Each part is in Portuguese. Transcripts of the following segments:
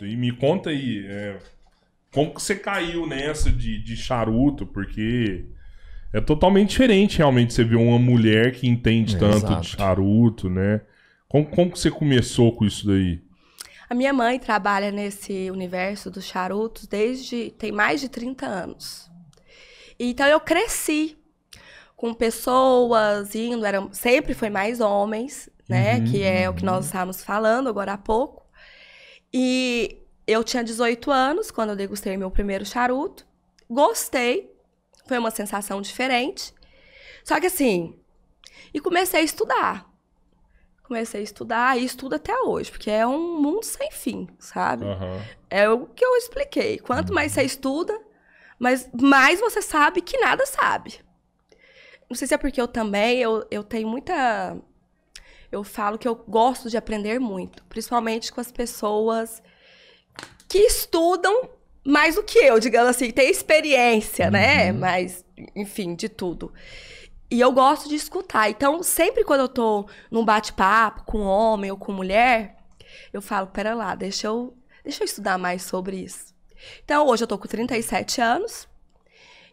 E me conta aí, é, como que você caiu nessa de, de charuto? Porque é totalmente diferente, realmente, você ver uma mulher que entende é, tanto exato. de charuto, né? Como, como que você começou com isso daí? A minha mãe trabalha nesse universo dos charutos desde tem mais de 30 anos. Então eu cresci com pessoas indo, eram sempre foi mais homens, né? Uhum. Que é o que nós estávamos falando agora há pouco. E eu tinha 18 anos quando eu degustei meu primeiro charuto. Gostei, foi uma sensação diferente. Só que assim, e comecei a estudar. Comecei a estudar e estudo até hoje, porque é um mundo sem fim, sabe? Uhum. É o que eu expliquei. Quanto mais você estuda, mas mais você sabe que nada sabe. Não sei se é porque eu também, eu, eu tenho muita eu falo que eu gosto de aprender muito, principalmente com as pessoas que estudam mais do que eu, digamos assim, tem experiência, né? uhum. né? Mas, enfim, de tudo. E eu gosto de escutar. Então, sempre quando eu tô num bate-papo com homem ou com mulher, eu falo, pera lá, deixa eu, deixa eu estudar mais sobre isso. Então, hoje eu tô com 37 anos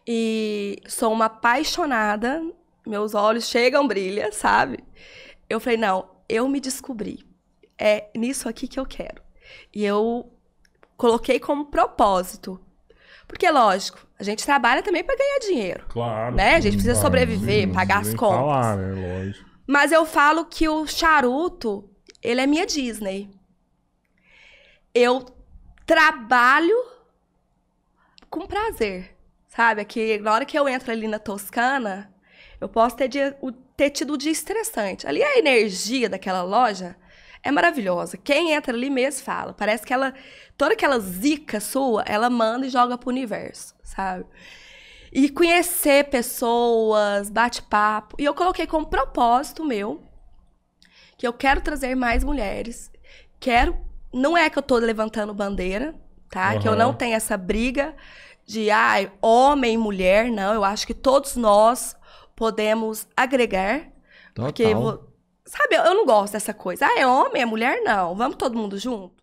e sou uma apaixonada, meus olhos chegam, brilha, sabe? eu falei, não, eu me descobri. É nisso aqui que eu quero. E eu coloquei como propósito. Porque, lógico, a gente trabalha também para ganhar dinheiro. Claro. Né? A gente precisa claro, sobreviver, sim, pagar as contas. Falar, né? Lógico. Mas eu falo que o charuto, ele é minha Disney. Eu trabalho com prazer. Sabe? Que na hora que eu entro ali na Toscana, eu posso ter, dia, ter tido o dia estressante. Ali a energia daquela loja é maravilhosa. Quem entra ali mesmo fala. Parece que ela. Toda aquela zica sua, ela manda e joga pro universo, sabe? E conhecer pessoas, bate-papo. E eu coloquei como propósito meu que eu quero trazer mais mulheres. Quero. Não é que eu tô levantando bandeira, tá? Uhum. Que eu não tenho essa briga de ah, homem e mulher, não. Eu acho que todos nós, podemos agregar. Total. Porque, sabe, eu não gosto dessa coisa. Ah, é homem, é mulher? Não. Vamos todo mundo junto?